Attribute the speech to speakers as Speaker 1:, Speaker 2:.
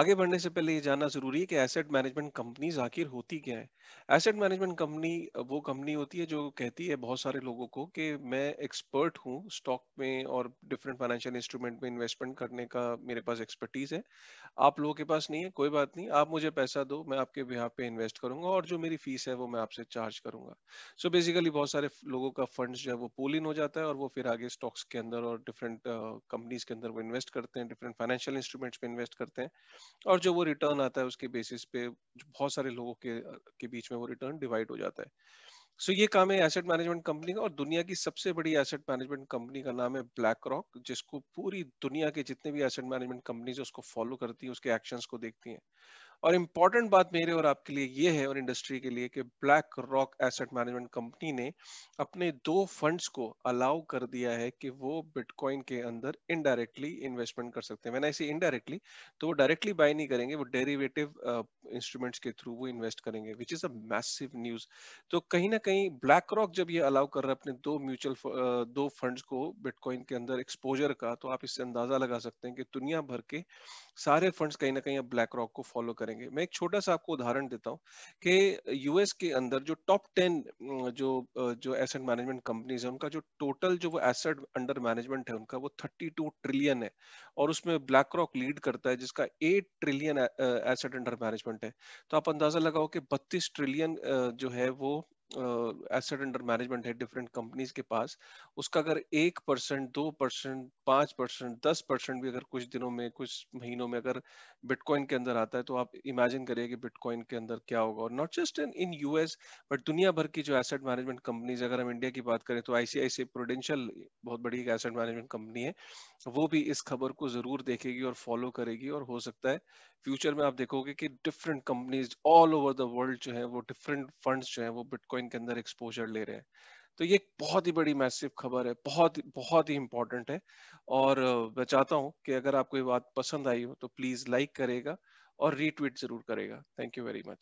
Speaker 1: आगे बढ़ने से पहले ये जानना जरूरी है कि एसेट मैनेजमेंट कंपनीज आखिर होती क्या है एसेट मैनेजमेंट कंपनी वो कंपनी होती है जो कहती है बहुत सारे लोगों को कि मैं एक्सपर्ट हूँ स्टॉक में और डिफरेंट फाइनेंशियल इंस्ट्रूमेंट में इन्वेस्टमेंट करने का मेरे पास एक्सपर्टीज है आप लोगों के पास नहीं है कोई बात नहीं आप मुझे पैसा दो मैं आपके बिहार पे इन्वेस्ट करूंगा और जो मेरी फीस है वो मैं आपसे चार्ज करूंगा सो so बेसिकली बहुत सारे लोगों का फंड जो है वो पोल इन हो जाता है और वो फिर आगे स्टॉक्स के अंदर और डिफरेंट कंपनीज uh, के अंदर वो इन्वेस्ट करते हैं डिफरेंट फाइनेंशियल इंस्ट्रूमेंट्स में इन्वेस्ट करते हैं और जो वो रिटर्न आता है उसके बेसिस पे बहुत सारे लोगों के के बीच में वो रिटर्न डिवाइड हो जाता है सो so, ये काम है एसेट मैनेजमेंट कंपनी का और दुनिया की सबसे बड़ी एसेट मैनेजमेंट कंपनी का नाम है ब्लैक रॉक जिसको पूरी दुनिया के जितने भी एसेट मैनेजमेंट कंपनीज उसको फॉलो करती है उसके एक्शंस को देखती हैं और इम्पॉर्टेंट बात मेरे और आपके लिए ये है और इंडस्ट्री के लिए कि BlackRock asset management company ने अपने दो फंड्स को अलाउ कर दिया है कि वो बिटकॉइन के अंदर इनडायरेक्टली इन्वेस्टमेंट कर सकते हैं मैंने ऐसे इनडायरेक्टली तो वो डायरेक्टली बाय नहीं करेंगे वो डेरिवेटिव इंस्ट्रूमेंट्स के थ्रू वो इन्वेस्ट करेंगे which is a massive news तो कहीं ना कहीं ब्लैक रॉक जब ये अलाउ कर रहा है अपने दो म्यूचुअल दो फंड्स को बिटकॉइन के अंदर एक्सपोजर का तो आप इससे अंदाजा लगा सकते हैं कि दुनिया भर के सारे फंड्स कहीं ना कहीं अब ब्लैक रॉक को फॉलो करेंगे मैं एक छोटा सा आपको उदाहरण देता हूँ कि यूएस के अंदर जो टॉप टेन जो जो एसेट मैनेजमेंट कंपनीज है उनका जो टोटल जो वो एसेट अंडर मैनेजमेंट है उनका वो थर्टी ट्रिलियन है और उसमें ब्लैक रॉक लीड करता है जिसका eight trillion asset under management है तो आप अंदाजा लगाओ कि बत्तीस ट्रिलियन जो है वो एसेट अंडर मैनेजमेंट है डिफरेंट कंपनीज के पास उसका अगर एक परसेंट दो परसेंट पाँच परसेंट दस परसेंट भी अगर कुछ दिनों में कुछ महीनों में अगर बिटकॉइन के अंदर आता है तो आप इमेजिन करिए कि बिटकॉइन के अंदर क्या होगा और not just in in US but दुनिया भर की जो एसेट मैनेजमेंट कंपनीज अगर हम इंडिया की बात करें तो आईसीआईसी प्रोडेंशियल बहुत बड़ी एसेट मैनेजमेंट कंपनी है वो भी इस खबर को जरूर देखेगी और फॉलो करेगी और हो सकता है फ्यूचर में आप देखोगे कि different companies all over the world जो है वो डिफरेंट फंड्स जो है वो बिटकॉइन के अंदर एक्सपोजर ले रहे हैं तो ये बहुत ही बड़ी मैसिव खबर है बहुत बहुत ही इम्पोर्टेंट है और मैं चाहता हूँ कि अगर आपको ये बात पसंद आई हो तो प्लीज़ लाइक करेगा और रीट्वीट जरूर करेगा थैंक यू वेरी मच